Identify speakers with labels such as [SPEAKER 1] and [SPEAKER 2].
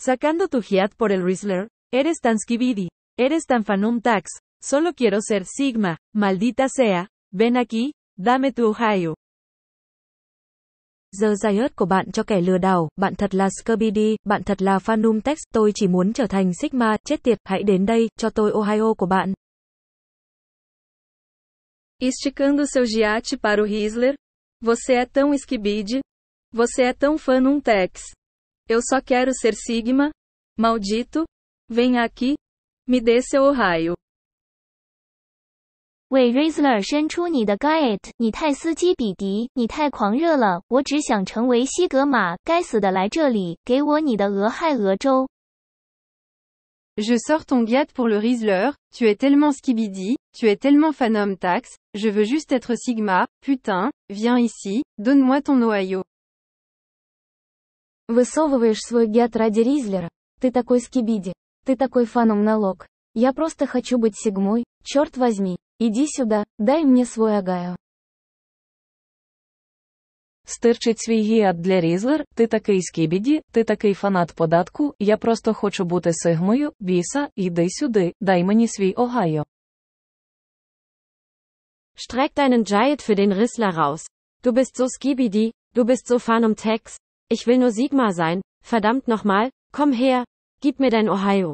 [SPEAKER 1] Sacando tu hiat por el Rizzler, eres tan skibidi, eres tan fanum tax, solo quiero ser Sigma, maldita sea, ven aquí, dame tu Ohio. Giờ giải ớt của bạn cho kẻ lừa đảo, bạn
[SPEAKER 2] thật là Scubidi, bạn thật là Phantom Tex, tôi chỉ muốn trở thành Sigma, chết tiệt, hãy đến đây, cho
[SPEAKER 1] tôi Ohio của bạn. Esticando seu giate para o Rizzler. Você é tão Skibidi. Você é tão Phantom Tex. Eu só quero ser Sigma. Maldito. Venha aqui. Me dê
[SPEAKER 3] seu raio. 为 Rizzler 伸出你的 Je sors ton Gaiet pour le
[SPEAKER 4] Rizzler, tu es tellement skibidi, tu es tellement fanum tax, je veux juste être Sigma, putain, viens ici, donne-moi ton Ohio.
[SPEAKER 5] Высовываешь свой гет ради Ризлера. Ты такой скибиди. Ты такой фаном налог. Я просто хочу быть Сигмой, черт возьми. Иди сюда, дай мне свой Агайо.
[SPEAKER 6] Стирчить свій гіат для Різлер, ти такий скібіді, ти такий фанат податку, я просто хочу бути сигмою, біса, йди сюди, дай мені свій Огайо. Streck deinen Giant für
[SPEAKER 7] den Rissler raus. Du bist so skibidi, du bist so fan um Tex, Ich will nur Sigma sein, verdammt nochmal, komm her, gib mir dein Ohio.